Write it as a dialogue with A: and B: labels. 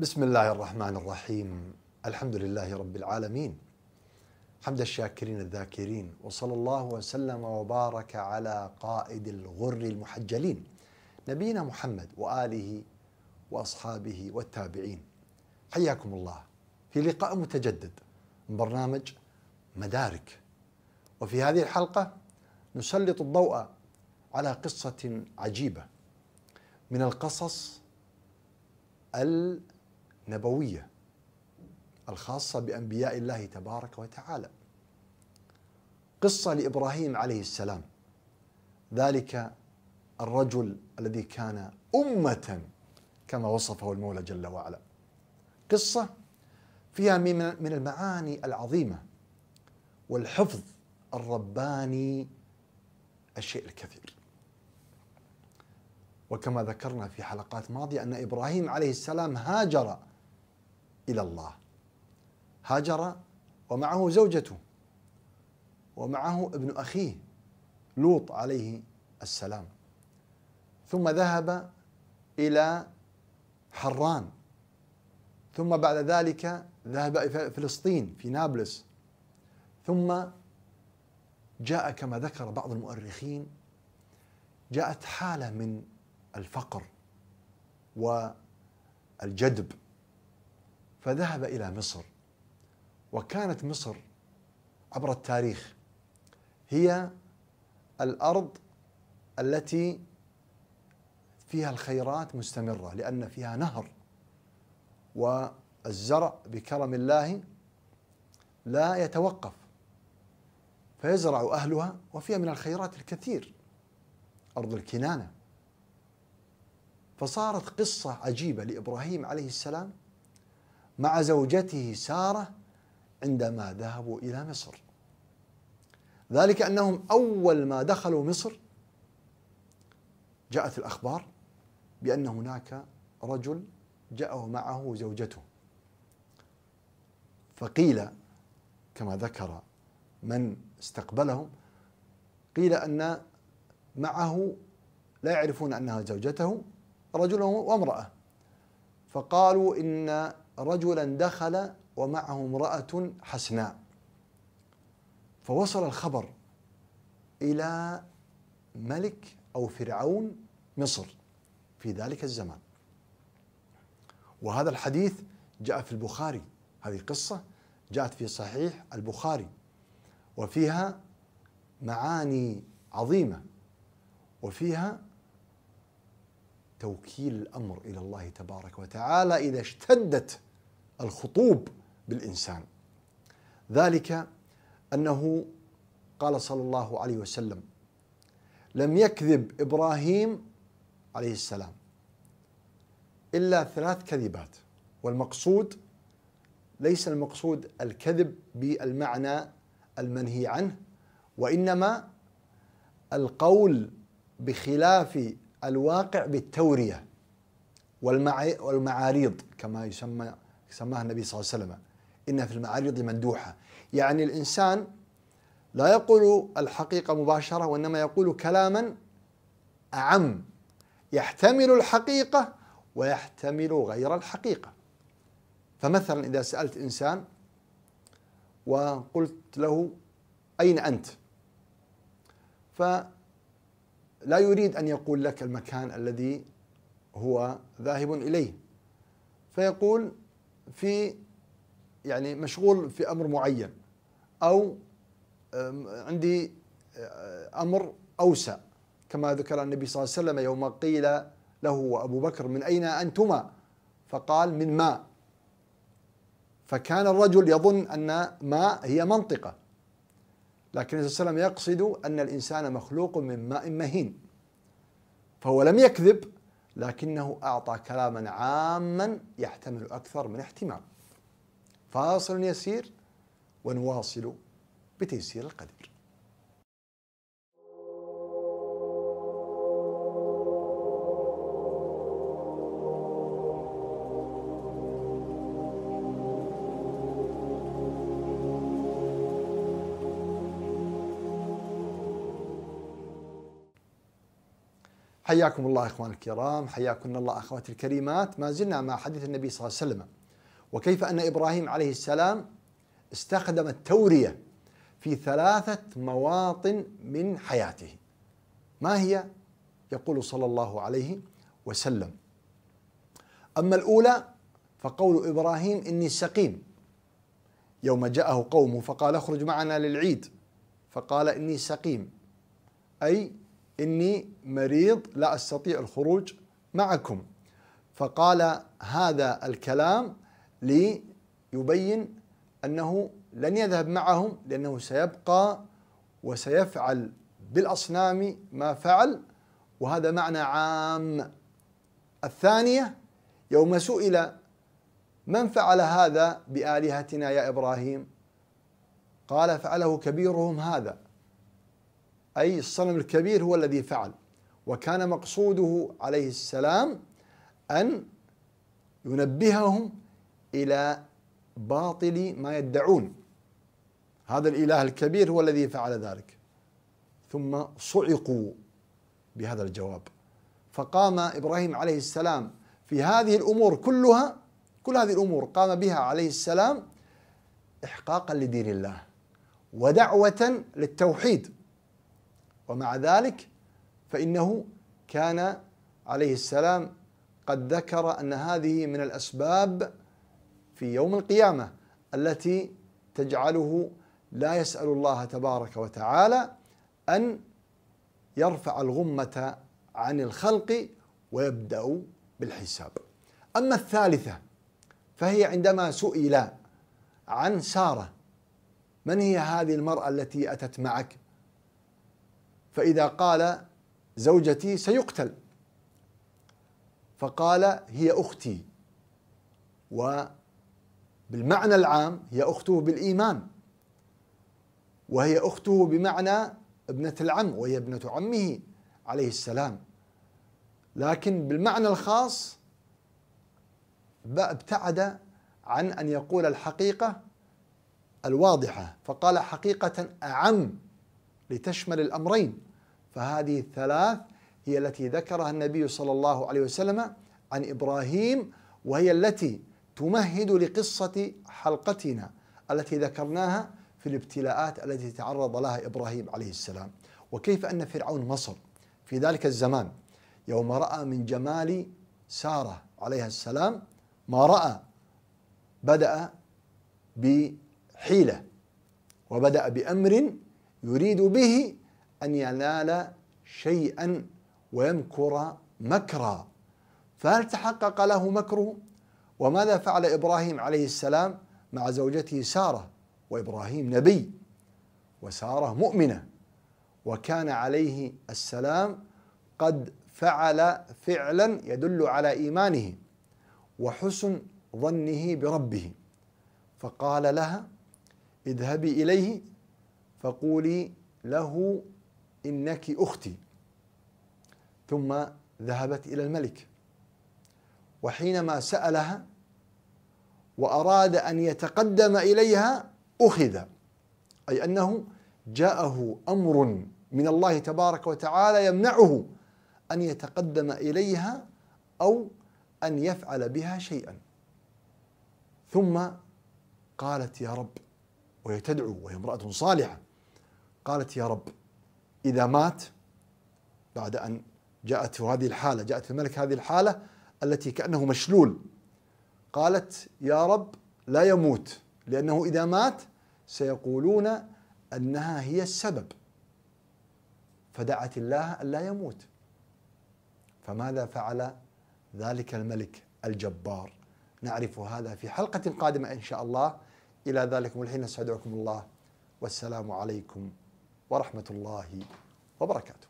A: بسم الله الرحمن الرحيم الحمد لله رب العالمين حمد الشاكرين الذاكرين وصلى الله وسلم وبارك على قائد الغر المحجلين نبينا محمد واله واصحابه والتابعين حياكم الله في لقاء متجدد من برنامج مدارك وفي هذه الحلقه نسلط الضوء على قصه عجيبه من القصص ال نبويه الخاصه بانبياء الله تبارك وتعالى قصه لابراهيم عليه السلام ذلك الرجل الذي كان امه كما وصفه المولى جل وعلا قصه فيها من المعاني العظيمه والحفظ الرباني الشيء الكثير وكما ذكرنا في حلقات ماضيه ان ابراهيم عليه السلام هاجر إلى الله هاجر ومعه زوجته ومعه ابن أخيه لوط عليه السلام ثم ذهب إلى حران ثم بعد ذلك ذهب إلى فلسطين في نابلس ثم جاء كما ذكر بعض المؤرخين جاءت حالة من الفقر والجدب فذهب إلى مصر وكانت مصر عبر التاريخ هي الأرض التي فيها الخيرات مستمرة لأن فيها نهر والزرع بكرم الله لا يتوقف فيزرع أهلها وفيها من الخيرات الكثير أرض الكنانة فصارت قصة عجيبة لإبراهيم عليه السلام مع زوجته ساره عندما ذهبوا الى مصر ذلك انهم اول ما دخلوا مصر جاءت الاخبار بان هناك رجل جاء معه زوجته فقيل كما ذكر من استقبلهم قيل ان معه لا يعرفون انها زوجته رجل وامراه فقالوا ان رجلا دخل ومعه امرأة حسناء فوصل الخبر إلى ملك أو فرعون مصر في ذلك الزمان وهذا الحديث جاء في البخاري هذه قصة جاءت في صحيح البخاري وفيها معاني عظيمة وفيها توكيل الأمر إلى الله تبارك وتعالى إذا اشتدت الخطوب بالإنسان ذلك أنه قال صلى الله عليه وسلم لم يكذب إبراهيم عليه السلام إلا ثلاث كذبات والمقصود ليس المقصود الكذب بالمعنى المنهي عنه وإنما القول بخلاف الواقع بالتورية والمعاريض كما يسمى سماها النبي صلى الله عليه وسلم إن في المعارض مندوحة يعني الإنسان لا يقول الحقيقة مباشرة وإنما يقول كلاما أعم يحتمل الحقيقة ويحتمل غير الحقيقة فمثلا إذا سألت إنسان وقلت له أين أنت؟ فلا يريد أن يقول لك المكان الذي هو ذاهب إليه فيقول في يعني مشغول في امر معين او عندي امر اوسع كما ذكر النبي صلى الله عليه وسلم يوم قيل له ابو بكر من اين انتما؟ فقال من ماء فكان الرجل يظن ان ماء هي منطقه لكن النبي صلى الله عليه وسلم يقصد ان الانسان مخلوق من ماء مهين فهو لم يكذب لكنه أعطى كلاما عاما يحتمل أكثر من احتمال فاصل يسير ونواصل بتيسير القدير حياكم الله اخواني الكرام، حياكم الله اخواتي الكريمات، ما زلنا مع حديث النبي صلى الله عليه وسلم وكيف ان ابراهيم عليه السلام استخدم التوريه في ثلاثه مواطن من حياته. ما هي؟ يقول صلى الله عليه وسلم: اما الاولى فقول ابراهيم اني سقيم يوم جاءه قومه فقال اخرج معنا للعيد فقال اني سقيم اي إني مريض لا أستطيع الخروج معكم فقال هذا الكلام ليبين أنه لن يذهب معهم لأنه سيبقى وسيفعل بالأصنام ما فعل وهذا معنى عام الثانية يوم سئل من فعل هذا بآلهتنا يا إبراهيم قال فعله كبيرهم هذا أي الصنم الكبير هو الذي فعل وكان مقصوده عليه السلام أن ينبههم إلى باطل ما يدعون هذا الإله الكبير هو الذي فعل ذلك ثم صعقوا بهذا الجواب فقام إبراهيم عليه السلام في هذه الأمور كلها كل هذه الأمور قام بها عليه السلام إحقاقا لدين الله ودعوة للتوحيد ومع ذلك فإنه كان عليه السلام قد ذكر أن هذه من الأسباب في يوم القيامة التي تجعله لا يسأل الله تبارك وتعالى أن يرفع الغمة عن الخلق ويبدأ بالحساب. أما الثالثة فهي عندما سئل عن سارة من هي هذه المرأة التي أتت معك؟ فإذا قال زوجتي سيقتل فقال هي أختي وبالمعنى العام هي أخته بالإيمان وهي أخته بمعنى ابنة العم وهي ابنة عمه عليه السلام لكن بالمعنى الخاص ابتعد عن أن يقول الحقيقة الواضحة فقال حقيقة أعم لتشمل الأمرين فهذه الثلاث هي التي ذكرها النبي صلى الله عليه وسلم عن إبراهيم وهي التي تمهد لقصة حلقتنا التي ذكرناها في الابتلاءات التي تعرض لها إبراهيم عليه السلام وكيف أن فرعون مصر في ذلك الزمان يوم رأى من جمال سارة عليها السلام ما رأى بدأ بحيلة وبدأ بأمر يريد به أن ينال شيئا ويمكر مكرا فهل تحقق له مكره؟ وماذا فعل إبراهيم عليه السلام مع زوجته سارة وإبراهيم نبي وسارة مؤمنة وكان عليه السلام قد فعل فعلا يدل على إيمانه وحسن ظنه بربه فقال لها اذهبي إليه فقولي له إنك أختي ثم ذهبت إلى الملك وحينما سألها وأراد أن يتقدم إليها أخذ أي أنه جاءه أمر من الله تبارك وتعالى يمنعه أن يتقدم إليها أو أن يفعل بها شيئا ثم قالت يا رب وهي تدعو وهي امرأة صالحة قالت يا رب إذا مات بعد أن جاءت هذه الحالة جاءت الملك هذه الحالة التي كأنه مشلول قالت يا رب لا يموت لأنه إذا مات سيقولون أنها هي السبب فدعت الله أن لا يموت فماذا فعل ذلك الملك الجبار نعرف هذا في حلقة قادمة إن شاء الله إلى ذلك الحين أستودعكم الله والسلام عليكم ورحمة الله وبركاته